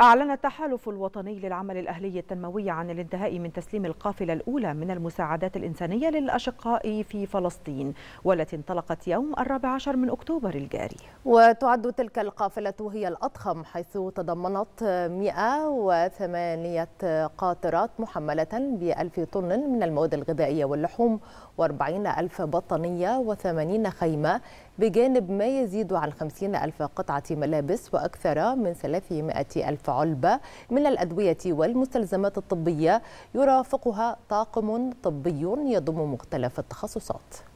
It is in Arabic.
أعلن التحالف الوطني للعمل الأهلي التنموي عن الانتهاء من تسليم القافلة الأولى من المساعدات الإنسانية للأشقاء في فلسطين والتي انطلقت يوم الرابع عشر من أكتوبر الجاري وتعد تلك القافلة هي الأضخم حيث تضمنت 108 قاطرات محملة ب 1000 طن من المواد الغذائية واللحوم و40 ألف بطانية و80 خيمة بجانب ما يزيد عن 50 ألف قطعة ملابس وأكثر من 300 ألف علبة من الأدوية والمستلزمات الطبية يرافقها طاقم طبي يضم مختلف التخصصات